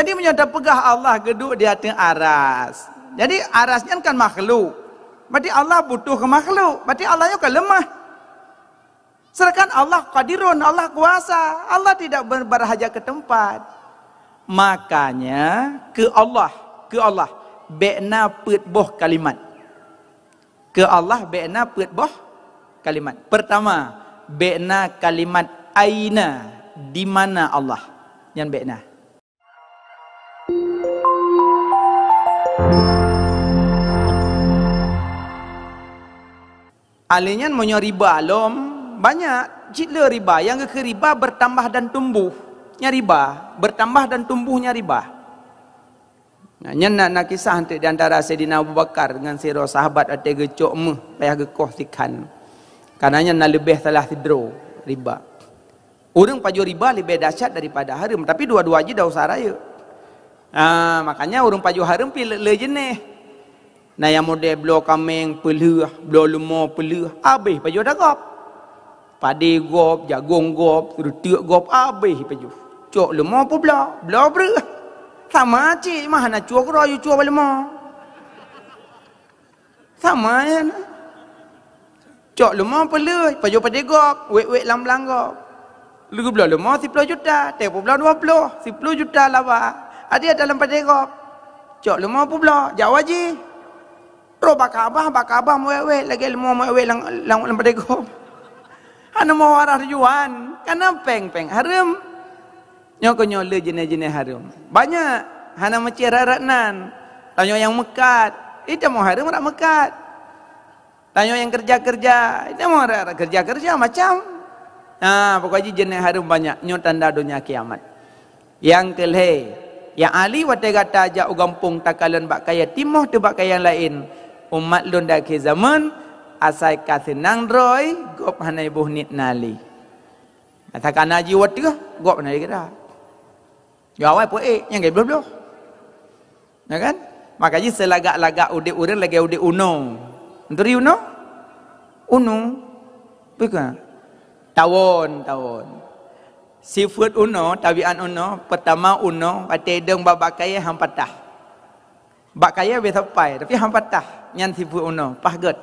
Jadi menyata pegah Allah geduk di atas aras. Jadi arasnya kan makhluk. Berarti Allah butuh ke makhluk. Berarti Allah juga lemah. Sedangkan Allah qadirun, Allah kuasa. Allah tidak berhaja ke tempat. Makanya ke Allah, ke Allah. Bekna put boh kalimat. Ke Allah bekna put boh kalimat. Pertama, bekna kalimat aina. Di mana Allah? Yang bekna. Alinya punya riba alam banyak jitla riba yang ke bertambah dan tumbuh nya bertambah dan tumbuh riba nah nya nak nak kisah antik di antara Sayyidina Abu Bakar dengan sira sahabat ada gecok mu, payah gekoh sikan kananya nak lebih salah sidro riba urang pajo riba lebih dahsyat daripada haram tapi dua-dua aja dah usah raya ah makanya urang pajur haram pi le na yang model belo kameng peluh belo lumo peluh habis pajuh darap padi gop jagung gop rutuk gop habis pajuh cok lumo pun belo belo ber sama ci mah na cuak royu cuak belo sama ya na cok lumo peluh pajuh padi gop wek wek lam lam gop lugu belo lumo 10 juta tepo belo 20 10 juta lawa ada dalam padi gop cok lumo pun belo jawaji Roh bakabah, bakabah mewewe lagi ilmu mewewe lang lang lang pada kau. Anu mau arah tujuan, karena peng peng harum. Nyokok le jenis lah lah jenis harum. Banyak hana macam raratnan. Tanya yang mekat, itu mau harum orang mekat. Tanya yang kerja kerja, itu mau arah kerja kerja macam. Nah, pokok aja jenis harum banyak. Nyokok tanda dunia kiamat. Yang kelih, yang ali wate gata aja ugampung takalan bak kaya tu bak yang lain umat lun dak ke zaman asai kasih nang roy gop hanai buh nit nali katakan naji wat ke gop nali kira yo awai po e eh, yang gelo blo ya kan makanya selagak lagak udik urin lagi udik uno entri uno uno pika tawon tawon Sifat uno, tabian uno, pertama uno, patedeng babakaya hampatah. babakaya betapa, tapi hampatah yang tipu uno pahgut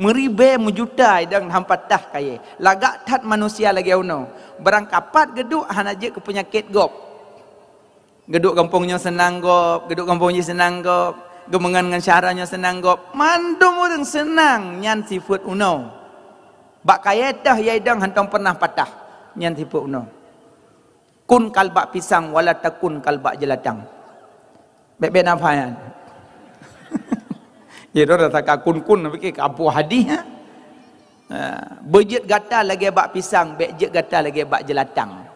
meribe mujuta idang hampat tah kaye lagak tat manusia lagi uno barang kapat geduk hanaje ke penyakit gop geduk kampungnya senang gop geduk kampungnya senang gop gemengan dengan syaranya senang gop mandu mudeng senang nyan sifut uno bak kaye tah ya idang hantong pernah patah nyan tipu uno kun kalbak pisang wala takun kalbak jelatang Bebe nafayan. Ya dia dah takak kun-kun nak fikir kampu hadis ha? ha. Bejet gata lagi bak pisang, bejet gata lagi bak jelatang.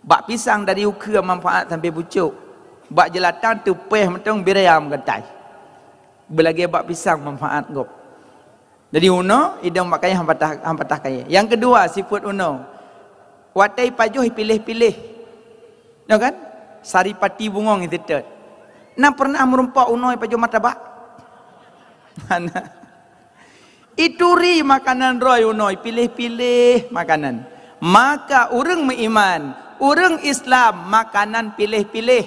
Bak pisang dari uke manfaat sampai pucuk. Bak jelatang tu peh mentung biram gatai. Belagi bak pisang manfaat gop. Jadi uno idam makai hampatah hampatah kaya. Yang kedua sifat uno. Watai pajuh pilih-pilih. Ya kan? Saripati bungong itu tu. Nak pernah merumpak uno pajuh matabak? mana ituri makanan roy unoi pilih-pilih makanan maka orang meiman orang islam makanan pilih-pilih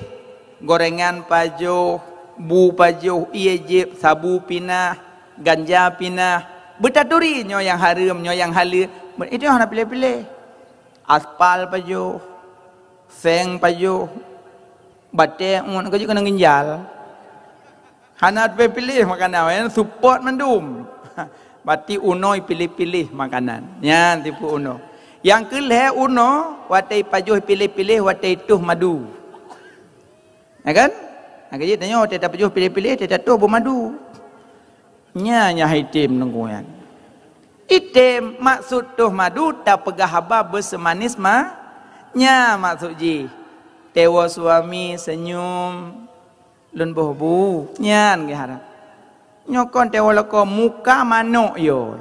gorengan paju bu paju iejip sabu pinah ganja pinah betaturi nyoyang yang haram nyo yang itu yang nak pilih-pilih aspal paju seng paju batek ngon kaju kena ginjal Hana pilih-pilih makanan ya. Support mendum. Berarti uno pilih-pilih makanan. Ya, tipu uno. Yang kelih uno, watai pajuh pilih-pilih, watai tuh madu. Ya kan? Nah, ha, kerja tanya, watai tak pajuh pilih-pilih, tak tuh bermadu. Nya, nya hitim nunggu ya. Kan? Itim maksud tuh madu tak pegah haba bersemanis ma. Nya maksud ji. Tewa suami senyum, lun boh bu nyan ge harap nyokon te wala muka mano yo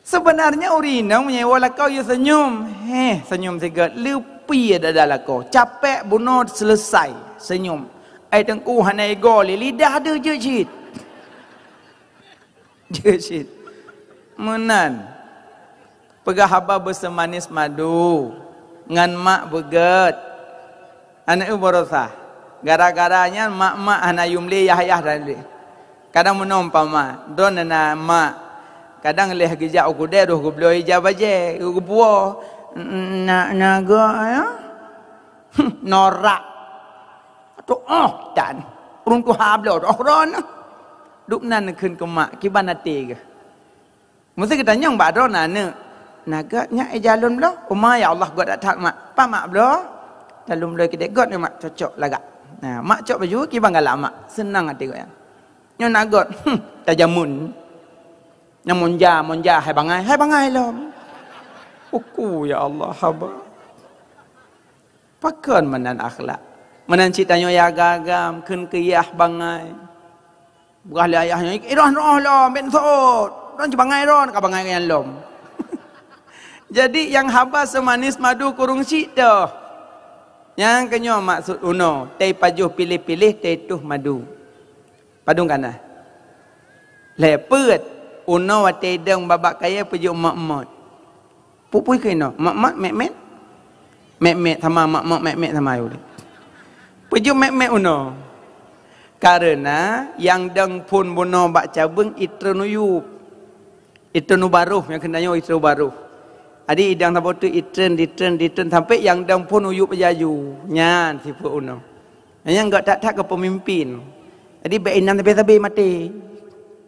sebenarnya urina menye wala ko yo senyum he senyum sega lupi ada dalam ko capek bunuh selesai senyum ai tengku hanai go lidah ada je cit je cit menan pegah haba bersemanis madu ngan mak beget anak ibu rosah gara-garanya mak-mak ana yumli yah-yah dan Kadang menompa mak, don ana mak. Kadang leh gejak aku de roh ku beloi ja baje, ku buo. Nak naga ya. Norak. Tu oh dan urung tu hablo oh ron. Duk nan keun ke mak ki banate ke. Mesti kita nyong ba ron ana. Naga nya e eh jalon belo. Uma ya Allah gua dak tak mak. Pa mak belo. Dalum belo ki de got mak cocok lagak. Nah, ha, mak cok baju ki bang galak mak. Senang hati kau ya. Nyo nagot. Ta hmm, jamun. Nyo monja monja hai bangai, hai bangai lom. Uku ya Allah haba. Pakon menan akhlak. Menan citanyo ya gagam ken kiyah bangai. Bukah le ayahnya irah roh lo ben sot. Ron bangai ron ka bangai yang lom. Jadi yang haba semanis madu kurung cita. Jadi yang kenyo maksud uno, tei pajuh pilih-pilih tei tuh madu. Padung kana. Lepet uno wa tei deng babak kaya pujuk makmot. Pupui kena, makmot mekmet. Mekmet sama makmot mekmet sama yo. Pujuk mekmet uno. Karena yang deng pun buno bak cabeng itu Itrenu baruh yang kenanya itu baruh. Adi idang tambah tu itren ditren ditren sampai yang dang pun uyuk berjaju. Nyan si pu uno. Yang gak tak tak ke pemimpin. Adi be inan tapi tapi mati.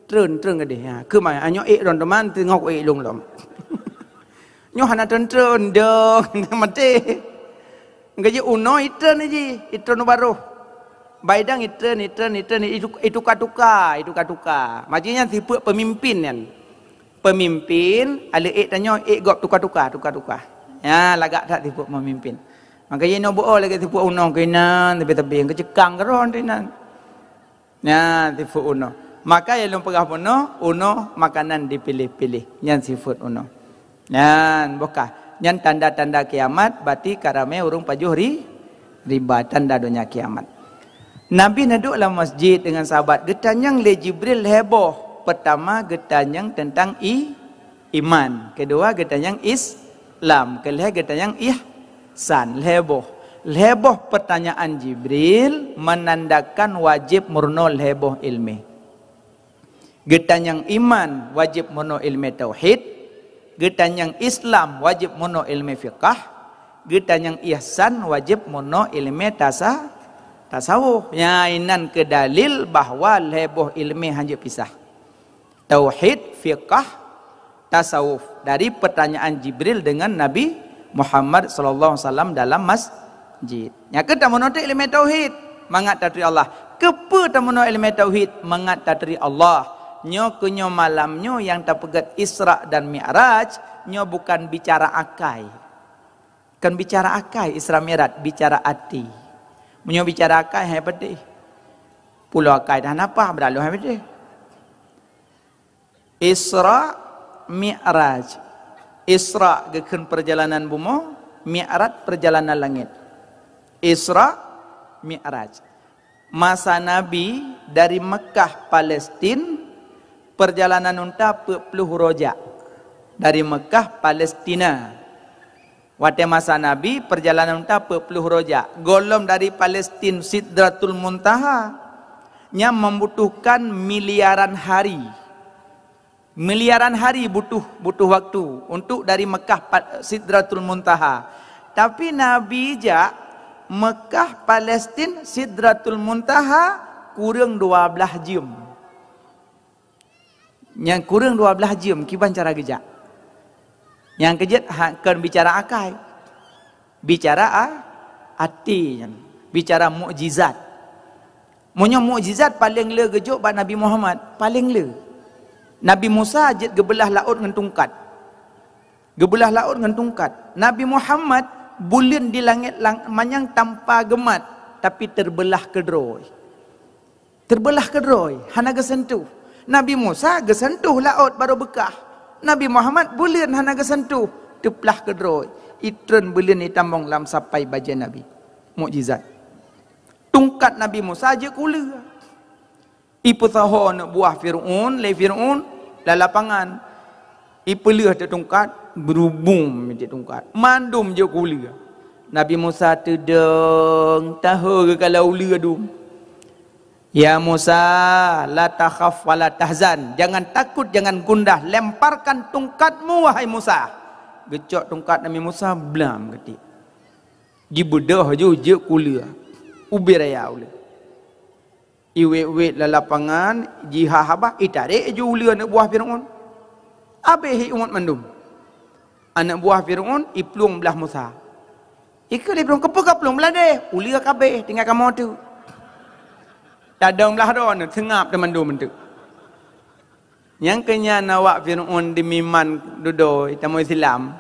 Tren tren gede. Ha ke anyo ha, e ron doman tu ngok lung lom. Nyo hana tren tren de mati. Gaji uno itren aji itren baru. Baidang itren itren itren itu itu katuka itu katuka. Majinya si pu pemimpin yang pemimpin ala ik tanya ik gop tukar-tukar tukar-tukar ya lagak tak tipu memimpin maka ye no boo lagi tipu uno kena tapi tepi yang kecekang ke ron dina ya tipu uno maka ye lung pegah uno uno makanan dipilih-pilih Yang sifat uno Ya, boka Yang tanda-tanda kiamat bati karame urung pajuh ri riba tanda dunia kiamat Nabi naduklah masjid dengan sahabat. Getanyang le Jibril heboh pertama getan yang tentang i iman kedua getan yang islam getan yang ihsan leboh leboh pertanyaan jibril menandakan wajib murno leboh ilmi getan yang iman wajib murno ilmi tauhid getan yang islam wajib murno ilmi getan yang ihsan wajib murno ilmi tasa tasawuf ya inan ke dalil bahwa leboh ilmi hanya pisah tauhid, fiqah, tasawuf dari pertanyaan Jibril dengan Nabi Muhammad SAW dalam masjid. Yang kedua menuntut ilmu tauhid, mangat tatri Allah. Kepa temono ilmu tauhid, mangat tatri Allah. Nyo kenyo malamnyo yang tapegat Isra dan Mi'raj, nyo bukan bicara akai. Kan bicara akai Isra Mi'raj, bicara hati. Menyo bicara akai hai pedih. Pulau akai dah napa berlalu hai pedih. Isra Mi'raj. Isra gekeun perjalanan bumi, Mi'raj perjalanan langit. Isra Mi'raj. Masa Nabi dari Mekah Palestin perjalanan unta 40 rojak. Dari Mekah Palestina. Waktu masa Nabi perjalanan unta 40 rojak. Golom dari Palestin Sidratul Muntaha nya membutuhkan miliaran hari miliaran hari butuh butuh waktu untuk dari Mekah Sidratul Muntaha. Tapi Nabi ja Mekah Palestin Sidratul Muntaha kurang 12 jam. Yang kurang 12 jam kiban cara gejak. Yang kejet ha, kan bicara akai. Bicara ah, hati bicara mukjizat. Munyo mukjizat paling le gejuk ba Nabi Muhammad, paling le. Nabi Musa ajit gebelah laut dengan tungkat. Gebelah laut dengan tungkat. Nabi Muhammad bulin di langit lang manjang tanpa gemat tapi terbelah kedroi. Terbelah kedroi, hana gesentuh. Nabi Musa gesentuh laut baru bekah. Nabi Muhammad bulin hana gesentuh, teplah kedroi. Itren bulin itambong lam sampai baja Nabi. Mukjizat. Tungkat Nabi Musa aja kula. Ipu sahon buah Fir'un, le Fir'un, dalam lapangan ipelah dia tungkat berubung menjadi tungkat mandum je kuli Nabi Musa tedeng tahu ke kalau ula tu Ya Musa la takhaf wa tahzan jangan takut jangan gundah lemparkan tungkatmu wahai Musa gecok tungkat Nabi Musa blam ketik Jibudah je je kuliah ubiraya ulah iwet-wet la lapangan jiha haba, itarik je ulia anak buah Firaun abe hi umat mandum anak buah Firaun iplung belah Musa ikal iplung belum kepuk kepuk belah deh ulia kabe tinggal kamu tu Tadang belah Ron, anak tengap teman mandum mentu yang kenya nawak Firaun di miman dudo itamu Islam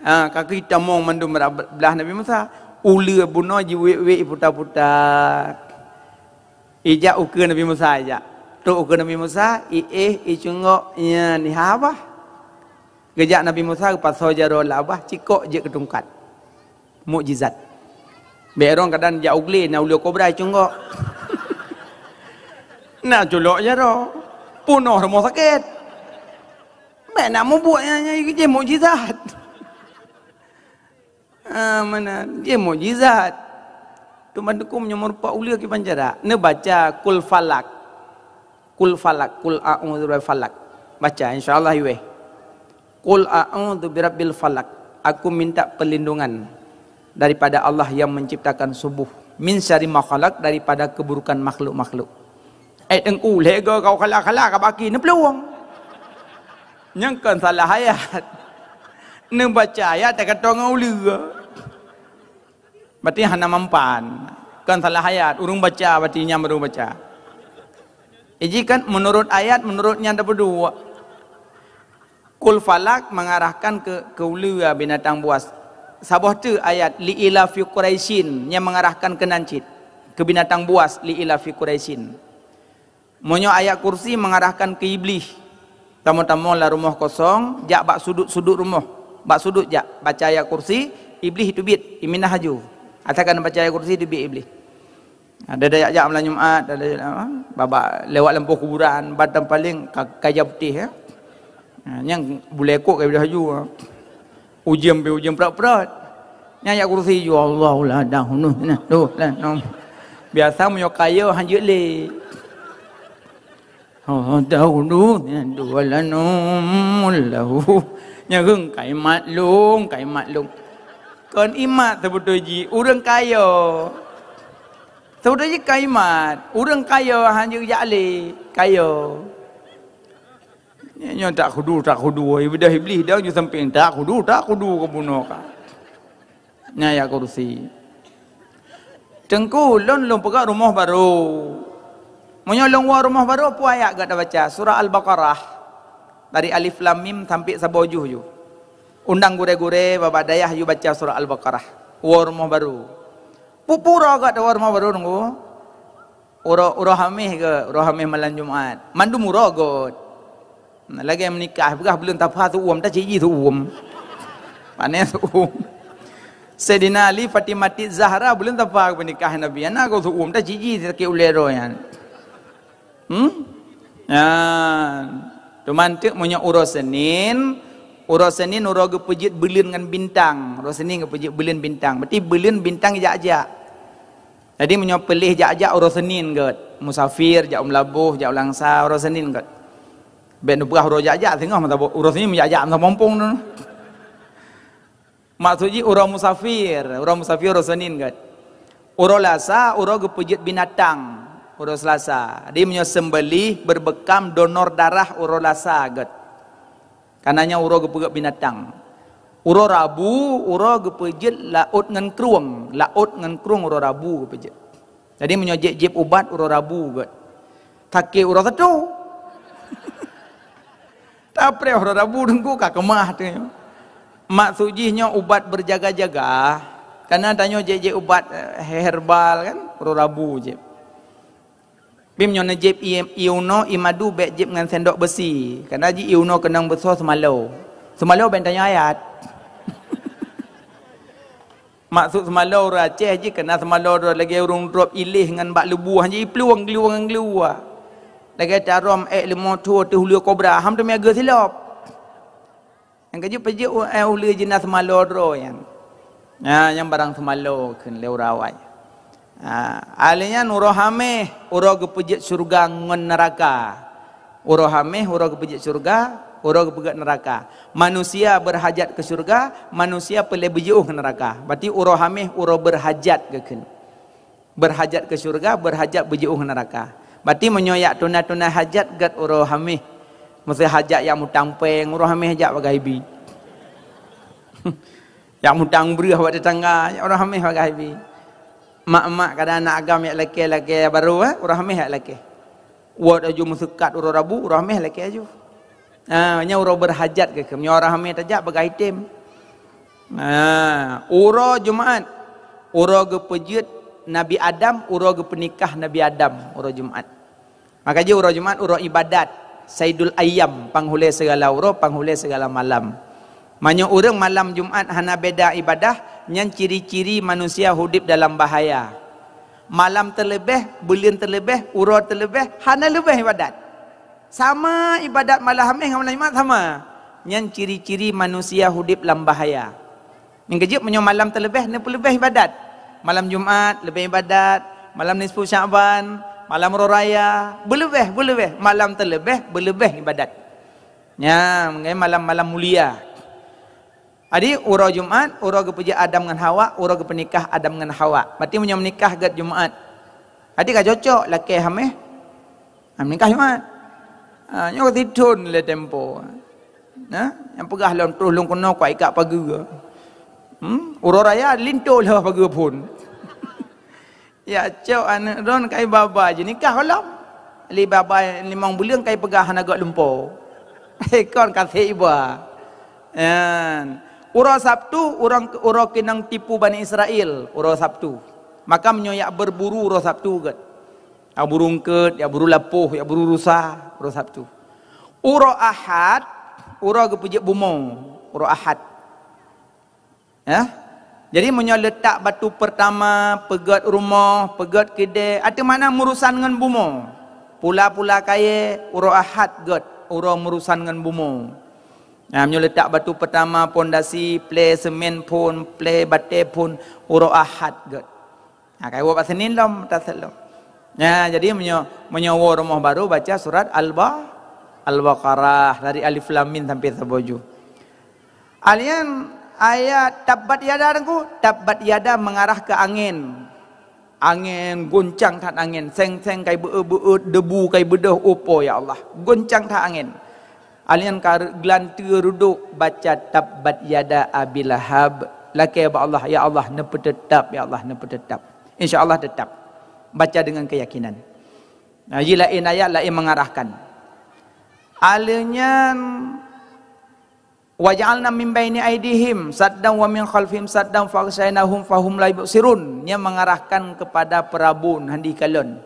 ha, kaki itamu mandum belah Nabi Musa ulia bunuh jiwet-wet putar-putar ijak uke Nabi Musa ijak. Tu uke Nabi Musa, i eh i cungok nya ni habah. Gejak Nabi Musa ke pasau jaro labah cikok je ketungkat. Mukjizat. Berong kadang jak ugli na ulio kobra cungok. na culok jaro. Punoh rumah sakit. Mak nak membuat yang yang je mukjizat. Ah mana dia mukjizat tu mandeku menyemurpa ulia ke panjara ne baca kul falak kul falak kul a'udzu bi falak baca insyaallah yue kul a'udzu bi rabbil falak aku minta perlindungan daripada Allah yang menciptakan subuh min syari makhluk daripada keburukan makhluk-makhluk eh engku lega kau kala-kala ka baki ne peluang nyangkan salah ayat ne baca ayat tak kata ngau ulia Berarti hana mampan. Kan salah ayat. Urung baca, berarti nyam urung baca. Iji kan menurut ayat, menurutnya ada berdua. Kul falak mengarahkan ke keulia ya binatang buas. Sabah tu ayat li ila fi quraisin yang mengarahkan ke nancit ke binatang buas li ila fi quraisin. Munyo ayat kursi mengarahkan ke iblis. Tamu-tamu lah rumah kosong, jak bak sudut-sudut rumah. Bak sudut jak baca ayat kursi, iblis itu bit iminah haju. Asalkan baca ayat kursi dia biar iblis. Ha, ada dayak jam malam Jumaat, ada apa? Ha, lewat lempuh kuburan, badan paling kaya putih ya. Yang boleh ikut kaya haju. Ujian be ujian perak perak. Ni ayat kursi ya Allah lah dah nu nah tu lah Biasa munyo kaya hanjuk le. Oh dah nu nah tu lah nu lah. Nya geng kai matlung, kai Kon imat sebutu ji, urang kaya. Sebutu ji kaimat, urang kaya hanju jali, kaya. Nyonya tak kudu tak kudu, ibu dah iblis dah ju samping tak kudu tak kudu ke bunuh Nyaya kursi. Tengku lon lon pegak rumah baru. Menyolong wa rumah baru puaya gak dah baca surah al-Baqarah. Dari alif lam mim sampai sabojuh ju undang gure-gure bapak dayah yu baca surah al-baqarah Warma baru pupura kat ada warma baru nunggu urah urah hamih ke urah hamih malam jumaat mandu murah kot lagi yang menikah bukan belum tapah tu um tak cici tu um mana tu um Sayyidina Ali Fatimah Zahra belum tapah ke nikah Nabi ana go tu um tak cici tak ke ulero yang hmm ya tu mantik munya urus Senin Orang sini orang ke pejit belin dengan bintang. Orang sini ke pejit belin bintang. Berarti belin bintang jak-jak. Jadi menyo pelih jak-jak orang sini ke. Musafir, jak melabuh, jak langsa, orang sini ke. Ben berah orang jak-jak tengah. Orang sini menjak-jak sama mampung tu. Maksudnya orang musafir. Orang musafir orang sini ke. Orang lasa, orang ke binatang. Orang selasa. Jadi menyo sembelih berbekam donor darah orang lasa ke. Kananya uro gepegep binatang. Uro rabu, uro gepejet laut ngan kruang, laut ngan kruang uro rabu gepejet. Jadi menyojek jeep ubat uro rabu gut. Takke uro satu. Tapre uro rabu dengku ka kemah tu. Mak sujihnya ubat berjaga-jaga. Karena tanya jeep ubat herbal eh, kan uro rabu jeep. Bim nyona jeb iuno imadu bek jeb ngan sendok besi. Karena ji iuno kenang beso semalo. Semalo ben tanya ayat. Maksud semalo raceh ji kena semalo lagi urung drop ilih ngan bak lebu ji peluang gluang ngan Lagi tarom ek lemo tu tu hulu kobra ham tu meager silop. Yang kaji pejuk eh hulu jinas semalo ro yang. Ya yang barang semalo ken lew rawai. Ha, alinya nurah ameh urang surga ngan neraka. Urang ameh urang surga, urang kepejet neraka. Manusia berhajat ke surga, manusia pele bejuh ke neraka. Berarti urang ameh berhajat ke ken. Berhajat ke surga, berhajat bejuh ke neraka. Berarti menyoyak tuna-tuna hajat gat urang Mesti hajat yang mutang peng urang hajat bagai bi. yang mutang beri awak tetangga, yang urang bagai bi mak-mak kadang anak agam yang lelaki-lelaki yang baru eh, ya ya ha? orang hamil yang lelaki buat aju musikat orang rabu orang hamil lelaki aju ha, hanya orang berhajat ke ke orang hamil tajak berkaitim ha, orang jumaat orang kepejut Nabi Adam orang kepenikah Nabi Adam orang jumaat maka je orang jumaat orang ibadat Saidul Ayam panghulai segala orang panghulai segala malam Manya orang malam Jumat hana beda ibadah yang ciri-ciri manusia hidup dalam bahaya. Malam terlebih, bulan terlebih, urut terlebih, hana lebih ibadat. Sama ibadat malam hamil dengan malam sama. Yang ciri-ciri manusia hidup dalam bahaya. Yang kejap punya malam terlebih, ni lebih ibadat. Malam Jumaat lebih ibadat. Malam nisfu syaban, malam roraya. Berlebih, berlebih. Malam terlebih, berlebih ibadat. Ya, malam-malam mulia. Adi ura Jumat, ura kepuji Adam dengan Hawa, ura kepenikah Adam dengan Hawa. Berarti punya menikah ke Jumat. Adi tak cocok laki hameh. Ham nikah eh? Jumat. Ha, uh, ha, tidur le tempo. Ha, yang pegah lon tu lon kuno kau ikat pagi. Hmm, urah raya lintol lah pagi pun. ya cok anak don kai baba je nikah halam. Li baba limang bulan kai pegah anak gak lumpur. Ekor kasih iba. Ha. Ya. Ura Sabtu orang ura kinang tipu Bani Israel ura Sabtu. Maka menyoyak berburu ura Sabtu ke. Kan. Ya burung ke, ya buru lapuh, ya buru rusa ura Sabtu. Ura Ahad ura kepujik bumo ura Ahad. Ya. Jadi menyoyak letak batu pertama pegat rumah, pegat kedai, ada mana urusan dengan bumo. Pula-pula kaya ura Ahad gut, ura urusan dengan bumo. Nah menyo letak batu pertama pondasi, play semen pun, play bate pun, uro ahad gut. Nah kaya buat senin ni lah, mutasalam. Lah. Nah jadi menyo menyewa rumah baru baca surat alba albaqarah dari Alif Lam Mim sampai Sabuju. Alian ayat tabat yada dengku, tabat yada mengarah ke angin. Angin goncang tak angin, seng-seng kai bu debu kai bedah opo ya Allah. Goncang tak angin. Alian gelantir ruduk baca tabbat yada hab Laki ya Allah, ya Allah, nepe tetap, ya Allah, nepe tetap. InsyaAllah tetap. Baca dengan keyakinan. Nah, jila ayat lain mengarahkan. Alinya waj'alna min baini aydihim saddan wa min khalfihim saddan fa'asainahum fahum la yubsirun nya mengarahkan kepada perabun handi kalon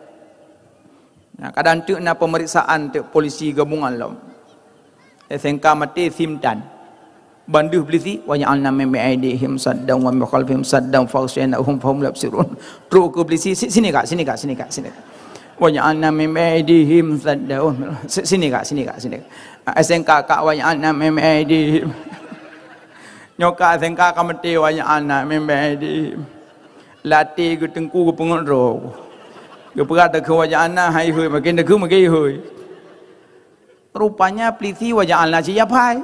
nah kadang tu nak pemeriksaan tu polisi gabungan lah sengka mati simtan bandu beli si wa ya'alna min aidihim saddan wa min khalfihim saddan fa usayna hum fa labsirun tru ku beli sini kak sini kak sini kak sini kak wa ya'alna min aidihim saddan sini kak sini kak sini kak eh, sengka kak wa ya'alna min aidihim nyoka sengka ka mati wa ya'alna min aidihim lati gu tengku gu pengon ro gu tak ku hai hui makin tak makin hui rupanya pliti waja'alna saja, yapai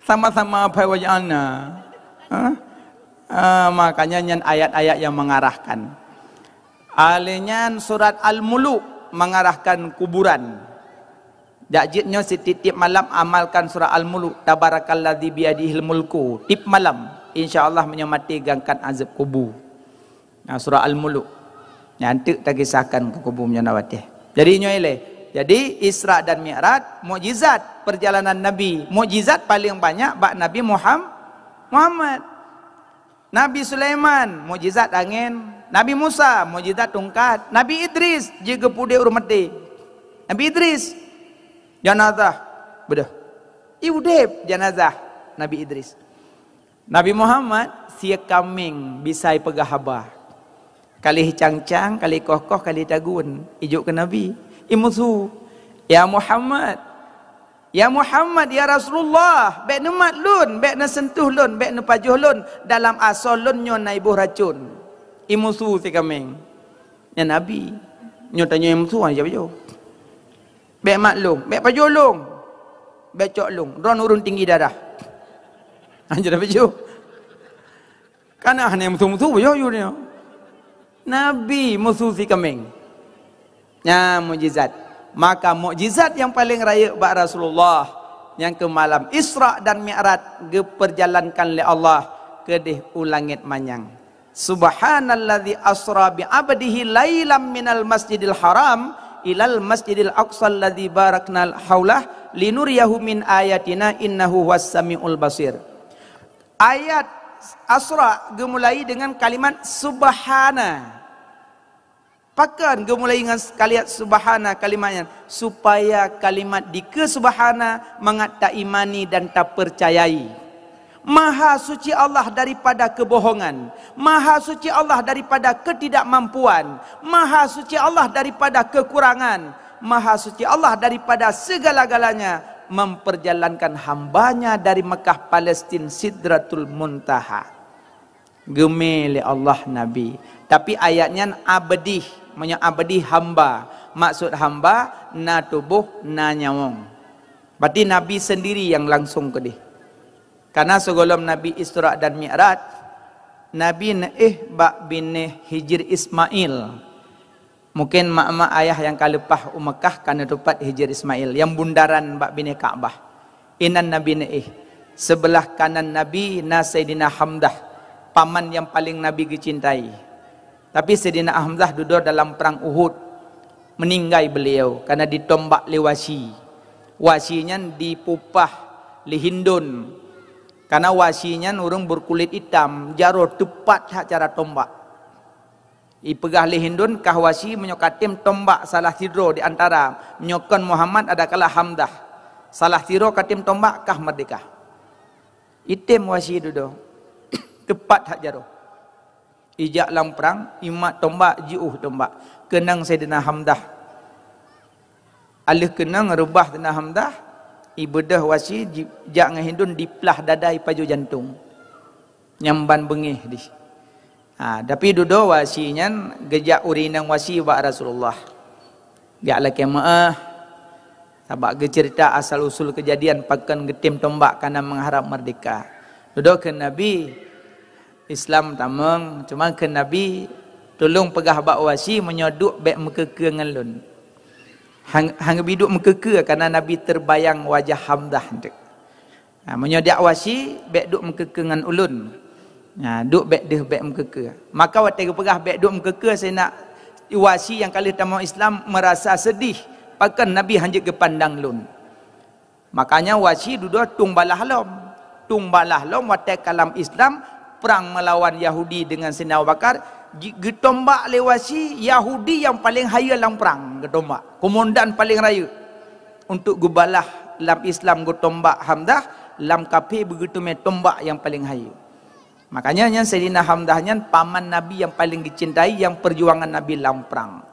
sama-sama apa wajah ha? uh, makanya nyan ayat-ayat yang mengarahkan alinya surat al-muluk mengarahkan kuburan si titip malam amalkan surah Al-Muluk. Tabarakallah Tabarakalladzi biadihil mulku. Tip malam. insya Allah menyemati gangkan azab kubu. Nah, surah Al-Muluk. Nanti tak kisahkan ke kubur Jadi nyoleh. Jadi Isra dan Mi'raj mukjizat perjalanan Nabi. Mukjizat paling banyak bak Nabi Muhammad. Nabi Sulaiman mukjizat angin, Nabi Musa mukjizat tungkat, Nabi Idris jiga pude urmete. Nabi Idris jenazah bedah. Iudep jenazah Nabi Idris. Nabi Muhammad sia kaming bisai pegah habah. Kali cangcang, kali kokoh, kali tagun, ijuk ke Nabi. Imusu, ya muhammad ya muhammad ya rasulullah bek nemat lun bek na sentuh lun bek na pajuh lun dalam asal lun nyo naibuh racun Imusu si kaming ya nabi nyo tanya imthu aja bejo bek maklum bek pajuh lun bek cok lun ron urun tinggi darah anjir bejo kana hanem musuh-musuh yo yo Nabi musuh si kaming. Ya mujizat. Maka mukjizat yang paling raya bak Rasulullah yang ke malam Isra dan Mi'raj diperjalankan oleh Allah ke di ulangit manyang. Subhanallazi asra bi abdihi lailam minal Masjidil Haram ilal Masjidil Aqsa allazi barakna haulah linuriyahu min ayatina innahu wassami'ul basir. Ayat Asra dimulai dengan kalimat Subhana. Pakar ke mulai dengan kalimat subhana kalimatnya supaya kalimat di ke subhana mengat tak imani dan tak percayai. Maha suci Allah daripada kebohongan. Maha suci Allah daripada ketidakmampuan. Maha suci Allah daripada kekurangan. Maha suci Allah daripada segala-galanya memperjalankan hambanya dari Mekah Palestin Sidratul Muntaha. Gemil ya Allah Nabi. Tapi ayatnya abdih. Maksudnya abadi hamba. Maksud hamba, na tubuh, na nyawong. Berarti Nabi sendiri yang langsung ke dia. Karena segolom Nabi Isra' dan Mi'raj, Nabi Naih eh, Bak bin Hijir Ismail. Mungkin mak-mak ayah yang kalipah Umekah karena dapat Hijir Ismail. Yang bundaran Bak bin Ka'bah. Inan Nabi Naih. Eh. Sebelah kanan Nabi Nasaidina Hamdah. Paman yang paling Nabi dicintai. Tapi sedina Hamzah duduk dalam perang Uhud meninggal beliau karena ditombak oleh wasi. Wasinya dipupah lihindun. Karena wasinya orang berkulit hitam, jarot tepat cara tombak. Ipegah lihindun kah wasi menyokatim tombak salah tidro di antara menyokon Muhammad ada adakala Hamzah. Salah tiro katim tombak kah merdeka. Itim wasi duduk. tepat hak jarot ijak lam perang imat tombak jiuh tombak kenang sayyidina hamdah alih kenang rebah tanah hamdah ibedah wasi jak ngahindun diplah dadai paju jantung nyamban bengih di ha tapi dudo wasinya gejak urinang wasi ba rasulullah gak lah kemaah sabak cerita asal usul kejadian pakan getim tombak kana mengharap merdeka dudo ke nabi Islam tamang cuma ke Nabi tolong pegah bak wasi menyodok bek mekeke ngelun hang hang biduk mekeke karena Nabi terbayang wajah Hamdah dek ha, menyoduk wasi bek duk mekeke ngan ulun nah ha, duk bek deh bek mekeke maka waktu pegah bek duk mekeke saya nak wasi yang kali tamu Islam merasa sedih pakan Nabi hanjik ke pandang lun makanya wasi duduk tung balah lom tung balah lom waktu kalam Islam perang melawan Yahudi dengan Sayyidina Abu Bakar getombak lewasi Yahudi yang paling haya dalam perang getombak komandan paling raya untuk gubalah dalam Islam getombak Hamdah lam kafe begitu me tombak yang paling haya makanya yang Sayyidina Hamdahnya paman Nabi yang paling dicintai yang perjuangan Nabi dalam perang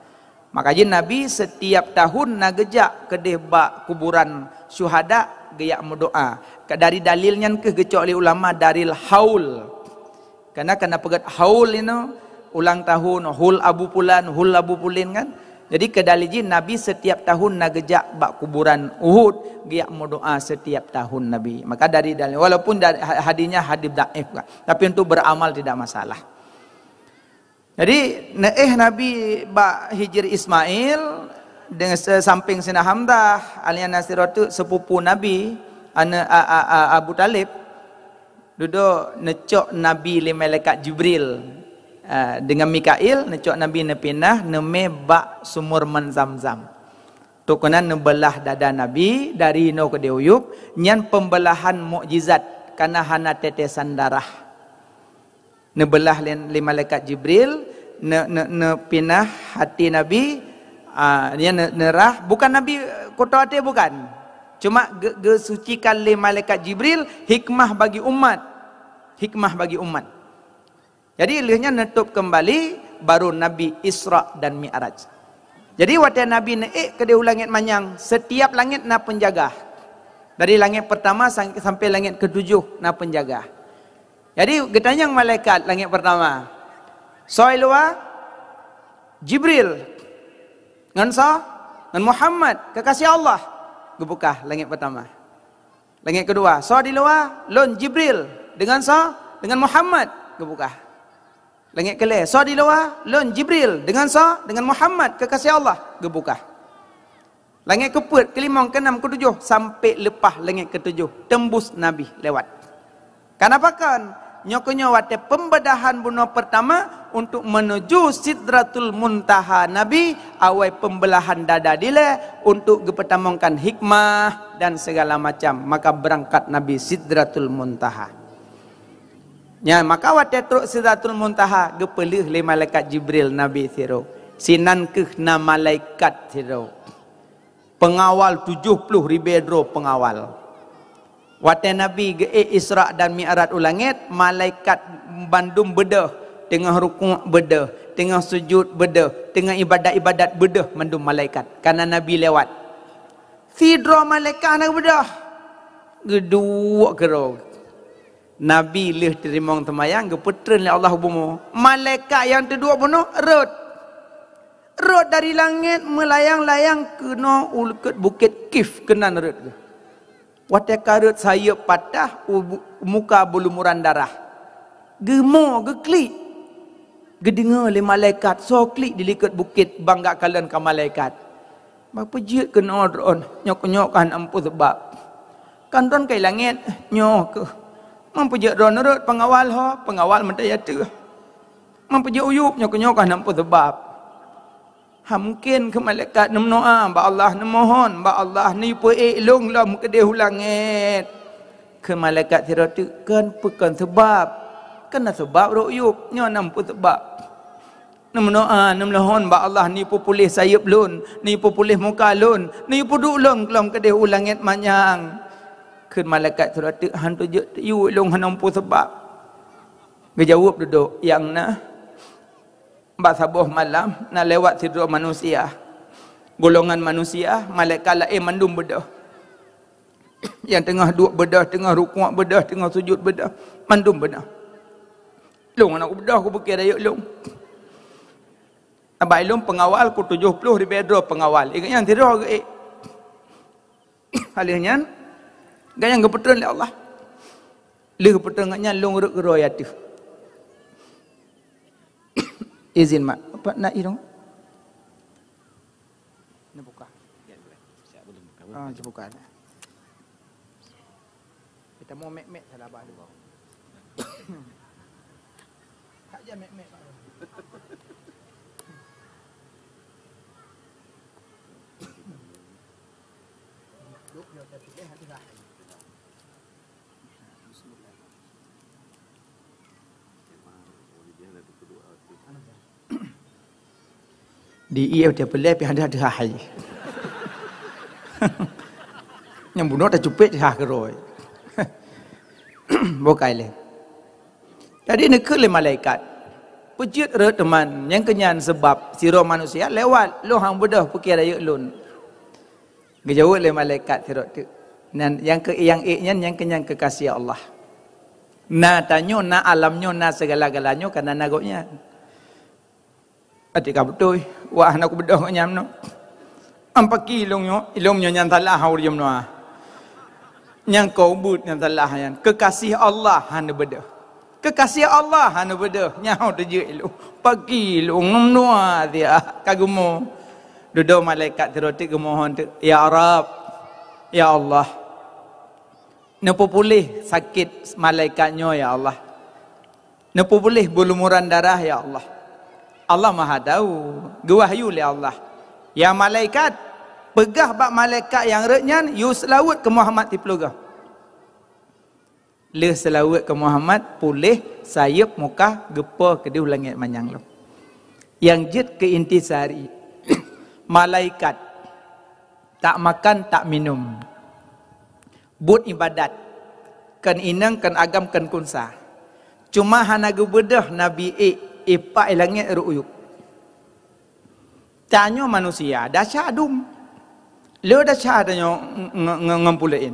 makanya Nabi setiap tahun nagejak kedih bak kuburan syuhada geyak mendoa dari dalilnya kegecok oleh ulama dari haul Karena kena pegat haul ini, ulang tahun, hul abu pulan, hul abu pulin kan. Jadi kedaliji Nabi setiap tahun nak gejak bak kuburan Uhud, dia mendoa setiap tahun Nabi. Maka dari dalil, walaupun ha-, hadinya hadib da'if kan. Tapi untuk beramal tidak masalah. Jadi eh Nabi bak hijir Ismail dengan samping Sina Hamdah, Alian Nasiratu sepupu Nabi, Abu Talib, duduk necok Nabi li malaikat Jibril uh, dengan Mikail necok Nabi nepinah neme bak sumur men zamzam tokonan nebelah dada Nabi dari no ke deuyup nyan pembelahan mukjizat karena hana tetesan darah nebelah li, li malaikat Jibril ne ne ne pinah hati Nabi uh, nerah bukan Nabi kota hati bukan Cuma gesucikan oleh malaikat Jibril hikmah bagi umat. Hikmah bagi umat. Jadi ilahnya netup kembali baru Nabi Isra dan Mi'raj. Jadi wadah Nabi naik ke dia langit manjang, setiap langit nak penjaga. Dari langit pertama sampai langit ketujuh nak penjaga. Jadi getanya malaikat langit pertama. Soi luar Jibril. Ngan sa? Ngan Muhammad kekasih Allah. Gebukah langit pertama. Langit kedua, so di luar, lon Jibril dengan so dengan Muhammad gebukah. Langit kele, so di luar, lon Jibril dengan so dengan Muhammad kekasih Allah gebukah. Langit keput, kelima, keenam, ketujuh sampai lepas langit ketujuh tembus Nabi lewat. Kenapa kan? nyokonyo wate pembedahan buno pertama untuk menuju sidratul muntaha nabi awai pembelahan dada dile untuk gepetamongkan hikmah dan segala macam maka berangkat nabi sidratul muntaha Ya, maka wate truk sidratul muntaha gepelih lima malaikat Jibril Nabi Siro. Sinan keh na malaikat Siro. Pengawal 70 ribu pengawal. pengawal. Waktu Nabi ge eh, Isra' dan Mi'raj ulangit, malaikat bandung bedah dengan rukun bedah, dengan sujud bedah, dengan ibadat-ibadat bedah mandum malaikat karena Nabi lewat. Sidra malaikat nak bedah. Geduak kero. Nabi leh terima temayang ke putren oleh Allah hubungmu. Malaikat yang terdua bunuh, rut. Rut dari langit melayang-layang kena ulkut bukit kif kena rut. Rut. Watak karut saya patah, muka berlumuran darah. Gemar ke klik. Gedengar oleh malaikat. So klik di likut bukit, bangga kalian ke malaikat. Bapa jid ke nodron, nyok-nyok kan sebab. Kan ron ke langit, nyok ke. Mampu jid ron pengawal ho, pengawal mentaya tu. Mampu jid uyup, nyok-nyok kan sebab. Ha mungkin ke malaikat nak berdoa, ba Allah nak mohon, ba Allah ni pu elong lom lah ke de hulanget. Ke malaikat tirat kan bukan sebab. Kena sebab ruyub, nyo nam pu sebab. Nak berdoa, nak mohon ba Allah ni pu pulih sayap lun, ni pu pulih muka lun, ni pu duk lom lom ke de hulanget manyang. Ke malaikat tirat hantu je yu elong hanam pu sebab. Ngejawab duduk yang nah basabuh malam nak lewat tidur manusia golongan manusia malaikat lain eh mandum bedah yang tengah duduk bedah tengah rukuk bedah tengah sujud bedah mandum bedah long anak bedah aku pergi yuk long abai long pengawal tujuh puluh ribu bedah pengawal Ikan yang tidur ke eh. halnya gayang kepeten Allah lih kepeten ngaknya long urut geroyatif izin mak. Apa nak irong? Nak buka. Ya, boleh. buka. Ah, buka. Kita mau mek-mek salah abang dulu. di iya e dia beli pihak dia ada hai yang bunuh dah cupik dah keroy bukai leh jadi neka le malaikat pujit re teman yang kenyan sebab siro manusia lewat lo hang bodoh pukir raya lun gejawat le malaikat siro tu dan yang ke yang iknya yang kenyan kekasih Allah na tanyo na alamnyo na segala-galanyo kerana nagonya. Ati ka betul. Wah nak bedah ko nyam no. Ampa ki ilung yo, ilong yo nyang talah aur yo noa. Nyang ko but nyang talah yan. Kekasih Allah han bedah. Kekasih Allah han bedah. Nyau au teje ilung. Pagi ilong nom noa dia kagumo. Duduk malaikat terotik gemohon tu. Ya Rab. Ya Allah. Nepo pulih sakit malaikatnya ya Allah. Nepo pulih bulumuran darah ya Allah. Allah Maha tahu. Gewahyu oleh Allah. Ya malaikat pegah bab malaikat yang renyan Yus laut ke Muhammad tiplugah. Le selawat ke Muhammad pulih sayap muka gepa ke di langit manjang lo. Yang jet ke intisari. malaikat tak makan tak minum. buat ibadat kan inang kan agam kan kunsa. Cuma hanagu Nabi Ik Epa elangnya ru'yuk. Tanya manusia, dah syadum. Lu dah syadanya ngempulain.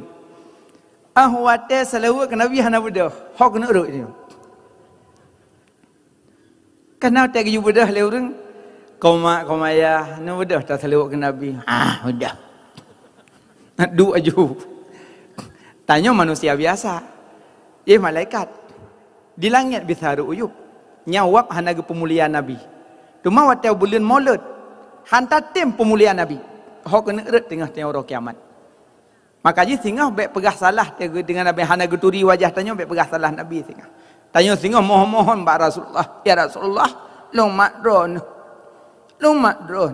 Ahwate selalu ke Nabi Hana Buddha. Hok nak ruk ni. Kena tak jumpa dah le orang. Koma, koma ya. Nak Buddha tak selalu ke Nabi. Ah, sudah. Dua aju. Tanya manusia biasa. Ya, malaikat. Di langit bisa ruk nyawab hanaga pemulihan Nabi. Tuma watau bulan Maulid, Hanta tim pemulihan Nabi. Hau kena erat tengah tengah kiamat. Maka je singgah baik pegah salah dengan Nabi Hana turi wajah tanya baik pegah salah Nabi singgah. Tanya singgah mohon-mohon Pak Rasulullah. Ya Rasulullah, lu madron. lu madron.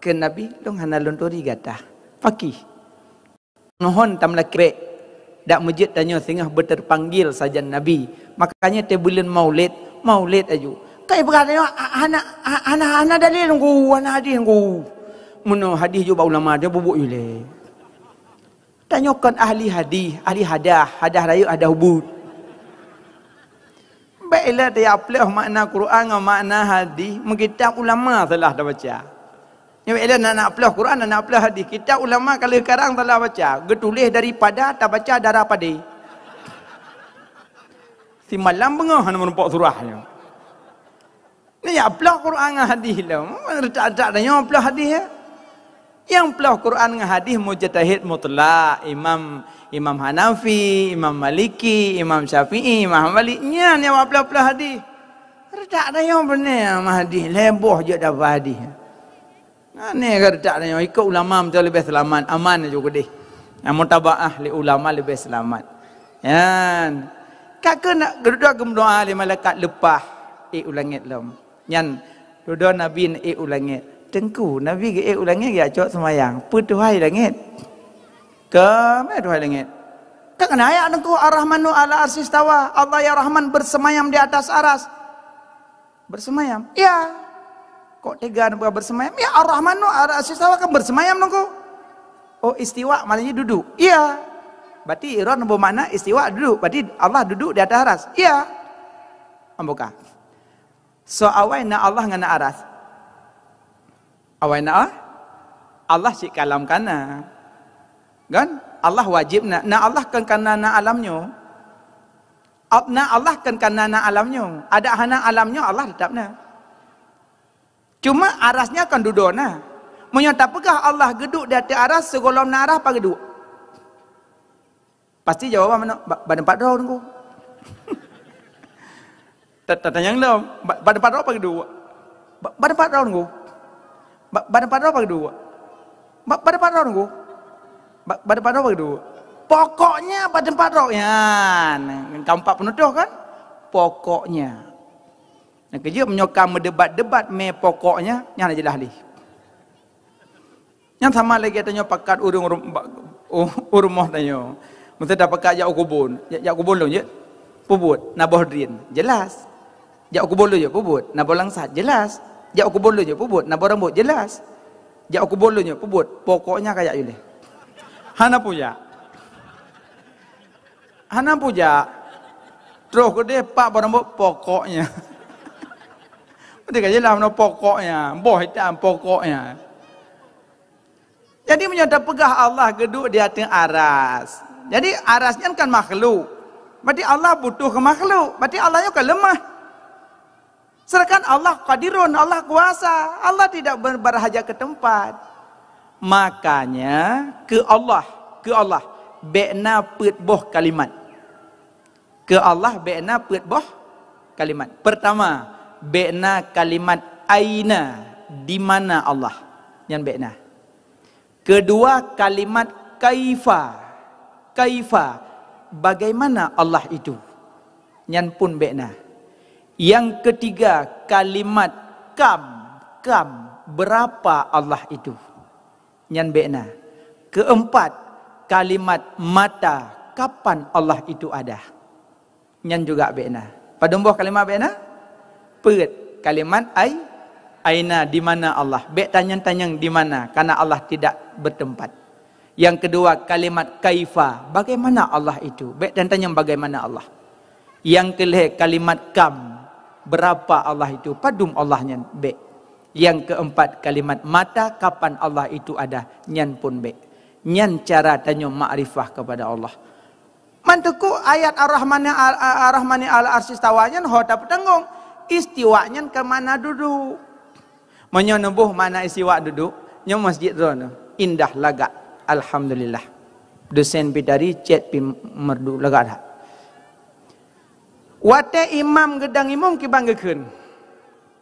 Ke Nabi, long Hana turi gata. Paki Mohon tamla kerek. Dak mujid tanya singgah berterpanggil saja Nabi. Makanya tebulan maulid, maulid aju. Kai berkata ni, anak-anak dalil ngu, anak hadis ngu. Mana hadis juga ulama dia bubuk je Tanyakan ahli hadis, ahli hadah, hadah rayu ada ubud. Baiklah dia apalah makna Quran dan makna hadis, mengkitab ulama telah dah baca. Ya baiklah nak nak apalah Quran dan nak apalah hadis, kita ulama kalau sekarang telah baca. getulih daripada tak baca darah padi. Si malam bengah nak menumpuk surahnya. Ni ya pelah Quran dengan hadis lah. retak ada dah yang pelah hadis ya. Yang pelah Quran dengan hadis mujtahid mutlak. Imam Imam Hanafi, Imam Maliki, Imam Syafi'i, Imam Malik. Ni yang yang pelah-pelah hadis. Retak dah yang benar yang hadis. Leboh je dah hadis. Ini ya. kan retak dah yang ikut ulama macam lebih selamat. Aman juga deh. Yang mutabah ahli ulama lebih selamat. Ya kakak nak duduk ke doa di malaikat lepas eh ulangit lom nyan duduk nabi nak eh ulangit tengku nabi ke eh ulangit dia ya, cok semayang pu tuhai langit ke mai tuhai langit kak kena ayat nengku Rahmanu ala arsistawa Allah ya rahman bersemayam di atas aras bersemayam ya kok tega nak bersemayam ya arrahmanu ala arsistawa kan bersemayam nengku oh istiwa maknanya duduk iya Berarti iron bermakna istiwa duduk. Berarti Allah duduk di atas aras. Ya. Membuka. So awai na Allah ngana aras. Awai na ah? Allah. Allah si kalam kana. Kan? Allah wajib na. Na Allah kan kana na alamnya. Na Allah kan kana na alamnya. Ada hana alamnya Allah tetap na. Cuma arasnya kan duduk na. Menyatakan Allah geduk di atas aras segolong na aras pagi duduk. Pasti jawaban mana? Badan empat daun ku. Tanya lah, badan empat daun pagi dua. Badan empat daun ku. Badan empat daun pagi dua. Badan empat daun ku. Badan empat daun pagi dua. Pokoknya badan empat daun. Ya, kan? kau empat penuduh kan? Pokoknya. Nah, kerja menyokam mendebat-debat me pokoknya, yang ada jelah lih. Yang sama lagi tanya pakat urung-urung, urumoh Urung, urung, urung, Mesti dah pakai ayat kubun. Ayat kubun dulu je. Pubut. Nabah drin. Jelas. Ayat kubun dulu je. Pubut. Nabah langsat. Jelas. Ayat kubun dulu je. Pubut. Nabah rambut. Jelas. Ayat kubun dulu je. Pubut. Pokoknya kayak ini. Hana puja. Hana puja. Terus ke dia. Pak berambut. Pokoknya. Mereka jelas mana pokoknya. Boh hitam pokoknya. Jadi menyata pegah Allah geduk di atas aras. Jadi arasnya kan makhluk. Berarti Allah butuh ke makhluk. Berarti Allah juga lemah. Sedangkan Allah qadirun, Allah kuasa. Allah tidak berhajat ke tempat. Makanya ke Allah, ke Allah. Bekna put kalimat. Ke Allah bekna put kalimat. Pertama, bekna kalimat aina. Di mana Allah? Yang bekna. Kedua, kalimat kaifah kaifa bagaimana Allah itu nyan pun bekna yang ketiga kalimat kam kam berapa Allah itu nyan bekna keempat kalimat mata kapan Allah itu ada nyan juga bekna pada umbah kalimat bekna perut kalimat ai aina di mana Allah bek tanya-tanya di mana karena Allah tidak bertempat yang kedua kalimat kaifa. Bagaimana Allah itu? Baik dan tanya bagaimana Allah. Yang kelima kalimat kam. Berapa Allah itu? Padum Allahnya. Baik. Yang keempat kalimat mata. Kapan Allah itu ada? Nyan pun baik. Nyan cara tanya makrifah kepada Allah. Mantuku ayat Ar-Rahman Ar-Rahman Al-Arsistawanya hota petenggung. Istiwanya ke mana duduk? Menyenubuh mana istiwa duduk? Nyo masjid zona. Indah lagak. Alhamdulillah Dosen bidari Cet pi merdu Lagak dah Wate imam gedang imam ki banggakeun.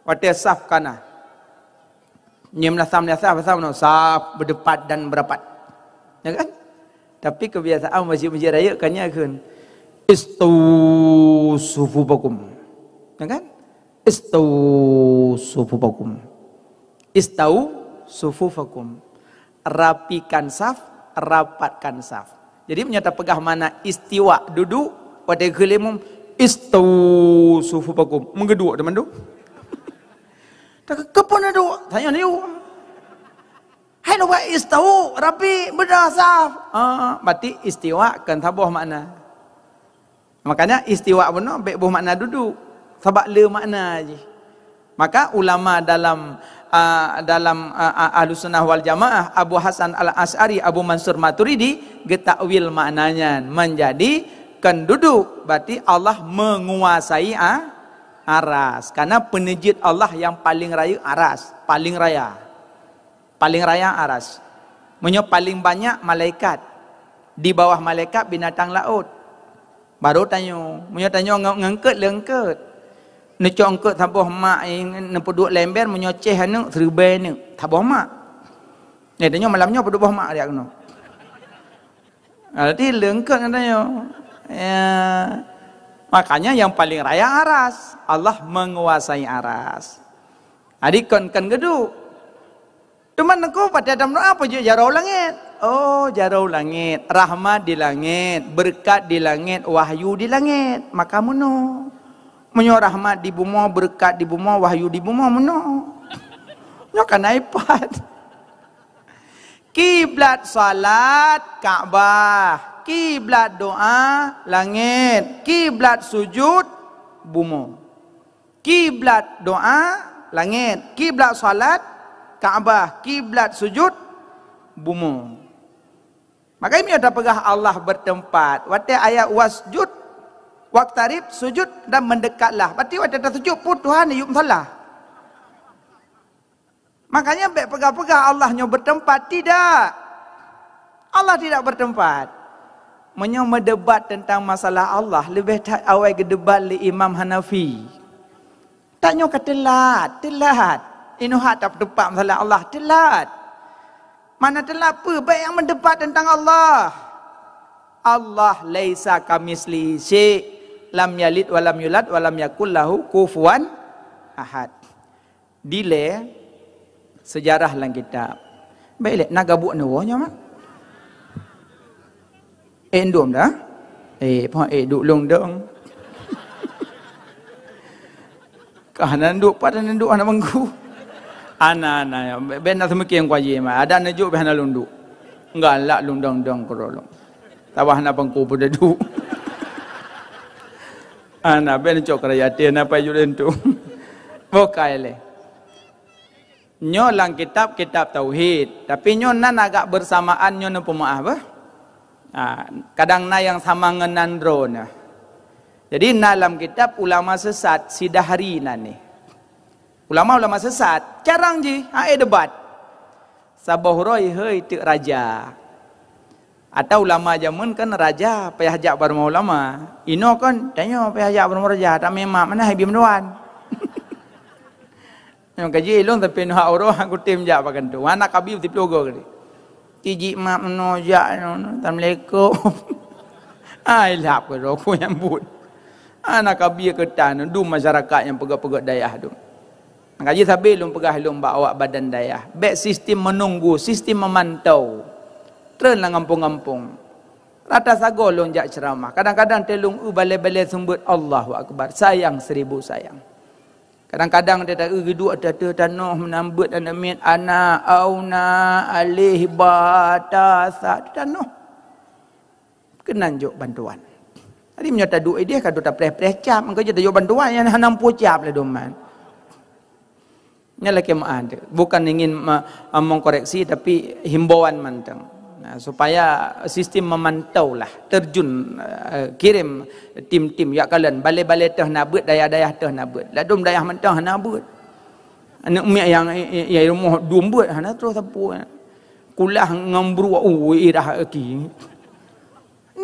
Wate saf kana. Nyem la sam saf sam no saf berdepat dan berapat. Ya kan? Tapi kebiasaan masjid-masjid raya kanya keun. Istu sufu bakum. Ya kan? Istu sufu bakum. Istau sufu fakum rapikan saf, rapatkan saf. Jadi menyata pegah mana istiwa duduk pada gelemum istu sufu pakum mengeduk teman tu. Tak kepon ado tanya ni. Oh. Hai lupa istu rapi bedah saf. Ah, uh, berarti istiwa kan tabuh makna. Makanya istiwa benar baik buh makna duduk. Sebab le makna aje. Maka ulama dalam Ah, dalam uh, ah, ah, Ahlus Sunnah wal Jamaah Abu Hasan al-As'ari Abu Mansur Maturidi getakwil maknanya menjadi kenduduk berarti Allah menguasai uh, aras karena penejit Allah yang paling raya aras paling raya paling raya aras menyo paling banyak malaikat di bawah malaikat binatang laut baru tanyo menyo tanyo ngengket lengket ne congke tabuh mak ne peduk lember menyoceh anu serbe ne tabuh mak ne eh, denyo malamnya peduk bah mak dia kena arti ah, lengkeng katanya ya makanya yang paling raya aras Allah menguasai aras adik kon kan gedu Cuman aku pada dalam doa apa juga jarau langit. Oh jarau langit, rahmat di langit, berkat di langit, wahyu di langit. Maka munuh. Menyo rahmat di bumi, berkat di bumi, wahyu di bumi, meno. Nyo kan iPad. Kiblat salat Ka'bah. Kiblat doa langit. Kiblat sujud bumo, Kiblat doa langit. Kiblat salat Ka'bah. Kiblat sujud bumo. Maka ini ada pegah Allah bertempat. Wate ayat wasjud waktarib sujud dan mendekatlah. Berarti waktu dah sujud pun Tuhan lah ni yuk salah. Makanya baik pegah-pegah Allahnya bertempat. Tidak. Allah tidak bertempat. Menyo debat tentang masalah Allah lebih tak awai gedebat le Imam Hanafi. Tanya kata telat, telat. Inu hak tak berdebat masalah Allah, telat. Mana telat apa? Baik yang mendebat tentang Allah. Allah laisa kamisli syek lam yalid wa lam yulad wa lam yakul lahu kufuan ahad. Dile sejarah lang kita. Baiklah, nak gabuk ni wanya mak. Eh, endom dah. Eh, pun eh, duk long dong. Kahanan duk, padan duk anak mengku. Ana, anak ya. ben nak semakin kuaji mak. Ada nak juk, ben nak lunduk. Enggak, lah lundong-dong kerolong. Tawah nak pengku pun duk. Ana ben chokra ya te na payu den tu. Bo kaile. Nyo lang kitab kitab tauhid, tapi nyo nan agak bersamaan nyo na pemaah ba. Ha, kadang na yang sama ngenan drone. Ha. Jadi dalam kitab ulama sesat sidahari nan ni. Ulama-ulama sesat carang ji ha eh, debat. Sabah roi hei tik rajah atau ulama zaman kan raja payah ajak barma ulama ino kan tanya payah ajak barma raja tak memang mana habis menduan memang kaji elong tapi nak orang aku tim jak pakan tu mana kabi tipu ogo kali tiji mak menojak no tam leko ai lap ko ro yang but anak kabi ke tan du masyarakat yang pegat pegak dayah tu kaji sabe lum pegah lum bawa badan dayah bek sistem menunggu sistem memantau Tren lah ngampung-ngampung. Rata sago lonjak ceramah. Kadang-kadang telung u balai-balai sembut Allahu Akbar. Sayang seribu sayang. Kadang-kadang dia tak ada gedu ada tu tanah menambut dan amin ana awna alih bata sa tanah. Kenan juk bantuan. Hari menyata duit dia kadu tak preh-preh cap engko je tajuk bantuan yang hanam cap lah doman. Nyala ke ma ada. Bukan ingin mengkoreksi tapi himbauan manteng. Ah, supaya sistem memantau lah terjun ah, kirim tim-tim ya kalian balai-balai teh nabut daya-dayah teh nabut ladum daya mentah nabut anak umi yang yang rumah dumbut hana terus sampu ha. kulah ngambru oh irah ki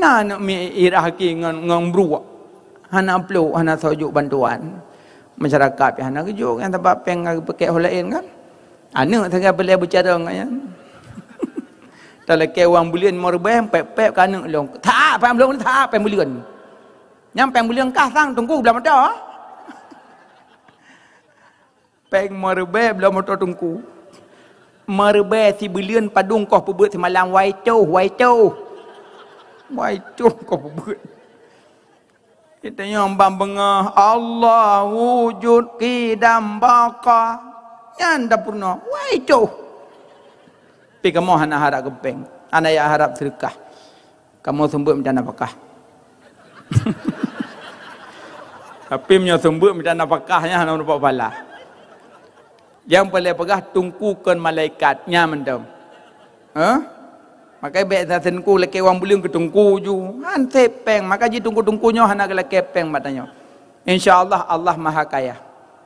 na anak umi irah ki ngan ngambru hana perlu hana sojuk bantuan masyarakat hana kejuk yang tempat peng ha, pakai holain kan anak tengah boleh bercara dengan dalam ke wang bulian morbeh pep-pep kanu long. Tak, pam long tak, pam bulian. Nyam pam bulian kah sang tunggu belum ada. Ah. Pam morbeh belum ada tunggu. Merbeh si bulian padung kau pebut semalam wai tau, wai tau. Wai tau kau pebut. Kita nyam bam bengah Allah wujud kidam baka. Yang dah pernah. Wai tau. Tapi kamu anak harap kepeng. Anak yang harap terkah. Kamu sembuh macam apakah? Tapi punya sembuh macam apakahnya anak nampak pala. Yang boleh pegah tungkukan malaikatnya mendam. Huh? Ha? Maka baik zatin ku lelaki orang beli ke tungku ju. Han sepeng. Maka je tungku-tungkunya anak lekai peng matanya. InsyaAllah Allah maha kaya.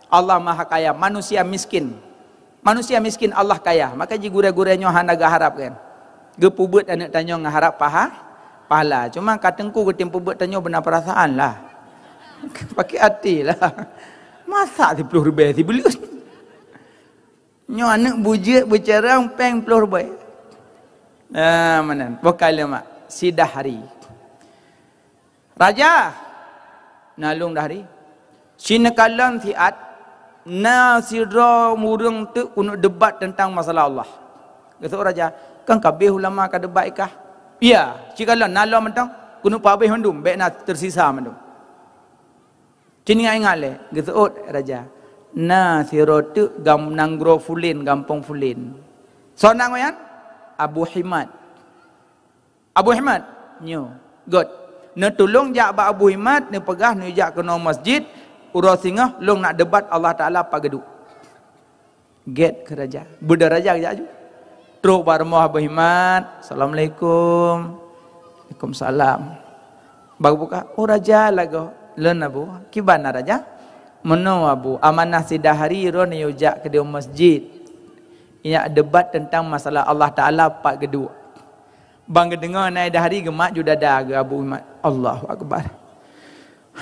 Allah maha kaya. Manusia miskin manusia miskin Allah kaya maka ji gure-gurenyo handa harap kan gepubut dan nak tanyo ngaharap paha pahala cuma katengku ke tim pubut tanyo benar perasaan lah pakai hati lah masa 10 ribu si belus nyo anak bujet bercerang peng 10 ribu ah mana bekal mak sidah hari raja nalung dah hari sinekalan thiat nasira murung tu untuk debat tentang masalah Allah. Kata orang raja, kan kabeh ulama ka debat ikah? Ya, jika lah nalo mentang kunu pabeh mandum, Baik na tersisa mandum. Cini ai ngale, kata orang oh, raja. Nasira tu gam nanggro fulin, gampang fulin. So nang oyan Abu Himat. Abu Himat, nyo. Good. Nak tolong jak Abu Himat, ni pegah ni jak ke nomor masjid, Ura singah long nak debat Allah Taala pageduk. Get keraja. Budak raja aja aju. Truk barmoh behimat. Assalamualaikum. Waalaikumsalam. Bagu buka. Oh raja lagu. Lena bu. Kibana raja. Menawa bu. Amanah sidah hari ro ni ujak ke dia masjid. Ia debat tentang masalah Allah Taala pak geduk. Bang kedengar naik dah hari gemak judada dah, Abu Umar. Allahu Akbar.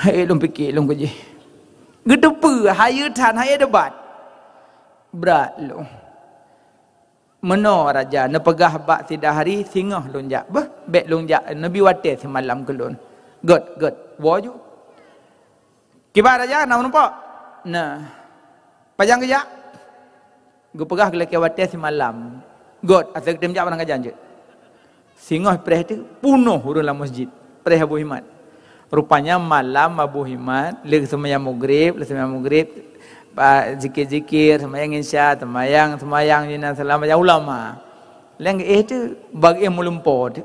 Hei, lum pikir, lum kejih. Getepa haya tan haya debat. Berat lu. Mena raja nepegah bak tidak hari singah lonjak. Beh, bek lonjak nabi wate semalam kelon. Good, good. Waju. Kibar raja nak nampak. Nah. Pajang kejak. Gu pegah gelak wate semalam. Good, asa kedem jak orang kajang je. Singah preh tu punuh urun lah masjid. Preh Abu Himat. Rupanya malam Abu Himan lek semayang maghrib, lek semayang maghrib, zikir-zikir, semayang insya, semayang semayang jinan selama yang ulama. Leng eh tu bagi yang mulumpo tu.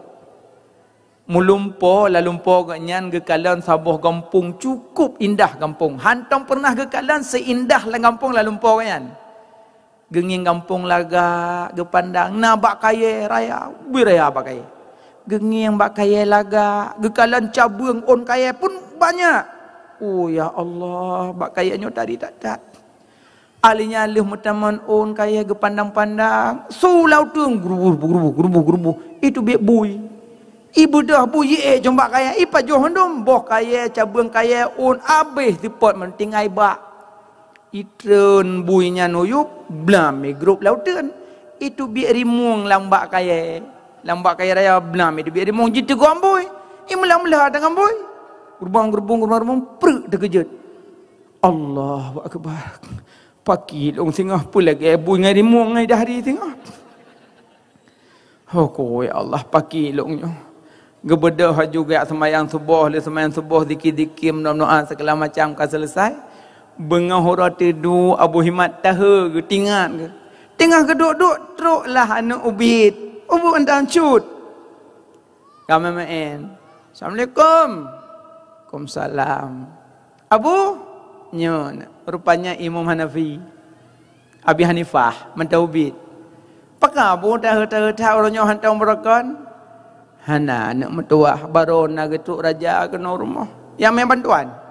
Mulumpo lalumpo nyan gekalan sabuh kampung cukup indah kampung. Hantong pernah gekalan seindah lang kampung lalumpo kan. Genging kampung laga, gepandang, nabak kaya raya, biraya apa kaya. Gengi yang bak kaya laga, gekalan cabung on kaya pun banyak. Oh ya Allah, bak kaya nyo tadi tak tak. Alinya alih mutaman on kaya gepandang-pandang. So lautung gerubu gerubu gerubu gerubu. Itu biak bui. Ibu dah bui eh jombak kaya. Ipa johon dong boh kaya cabung kaya on abeh tipot menting aibak. Itun buinya noyup blam grup lautan. Itu biak rimung lambak kaya lambak kaya raya benam dia biar dia mong jitu go amboi i mula-mula ada amboi gerbang gerbang gerbang rumah pre terkejut Allahu akbar paki long tengah pula ke bui ngai di mong ngai dahri tengah oh ko ya Allah paki longnyo gebeda haju ke semayang subuh le semayang subuh dikit-dikit menoa-noa segala macam ka selesai bengah hora tidu abu himat tahu ke tingat ke tengah geduk-duk teruklah anak ubit hubungan dah hancur. Kami main. Assalamualaikum. Waalaikumsalam. Abu Nyun. Rupanya Imam Hanafi. Abi Hanifah. Mentaubit. Apakah Abu dah hata-hata orang yang hantar berakan? Hana anak mertuah. Baru nak getuk raja ke rumah. Yang main bantuan.